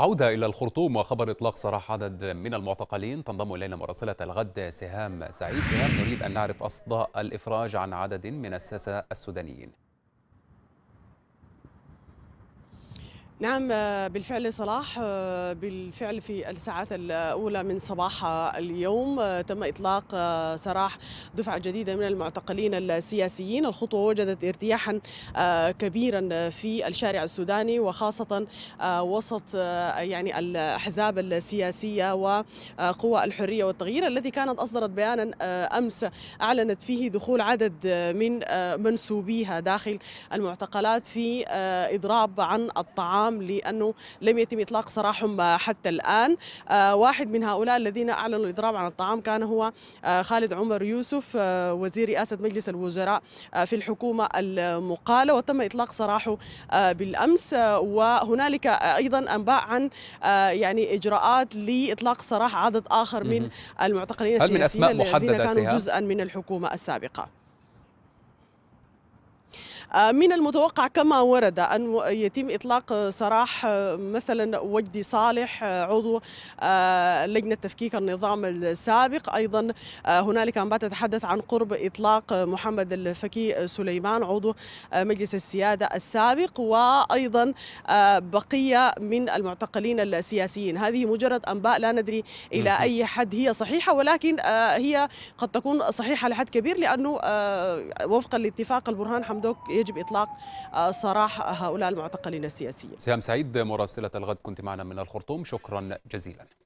عودة إلى الخرطوم وخبر إطلاق سراح عدد من المعتقلين تنضم إلينا مراسلة الغد سهام سعيد سهام نريد أن نعرف أصداء الإفراج عن عدد من الساسة السودانيين نعم آه، بالفعل صلاح آه، بالفعل في الساعات الأولى من صباح اليوم آه، تم إطلاق سراح دفعة جديدة من المعتقلين السياسيين الخطوة وجدت ارتياحا كبيرا في الشارع السوداني وخاصة وسط يعني الأحزاب السياسية وقوى الحرية والتغيير التي كانت أصدرت بيانا أمس أعلنت فيه دخول عدد من منسوبيها داخل المعتقلات في إضراب عن الطعام العام لأنه لم يتم إطلاق سراحهم حتى الآن آه، واحد من هؤلاء الذين أعلنوا الإضراب عن الطعام كان هو آه، خالد عمر يوسف آه، وزير رئاسة مجلس الوزراء في الحكومة المقالة وتم إطلاق سراحه بالأمس وهنالك أيضا أنباء عن يعني إجراءات لإطلاق سراح عدد آخر من المعتقلين السياسيين الذين كانوا جزءا من الحكومة السابقة آه، من المتوقع كما ورد أن يتم إطلاق سراح آه، مثلا وجدي صالح آه، عضو لجنة تفكيك النظام السابق أيضا هنالك أنباء تتحدث عن قرب إطلاق محمد الفكي سليمان عضو مجلس السيادة السابق وأيضا بقية من المعتقلين السياسيين هذه مجرد أنباء لا ندري إلى أي حد هي صحيحة ولكن هي قد تكون صحيحة لحد كبير لأنه وفقا لاتفاق البرهان حمد الفندق يجب إطلاق آه، سراح هؤلاء المعتقلين السياسيين سهام سعيد مراسلة الغد كنت معنا من الخرطوم شكرا جزيلا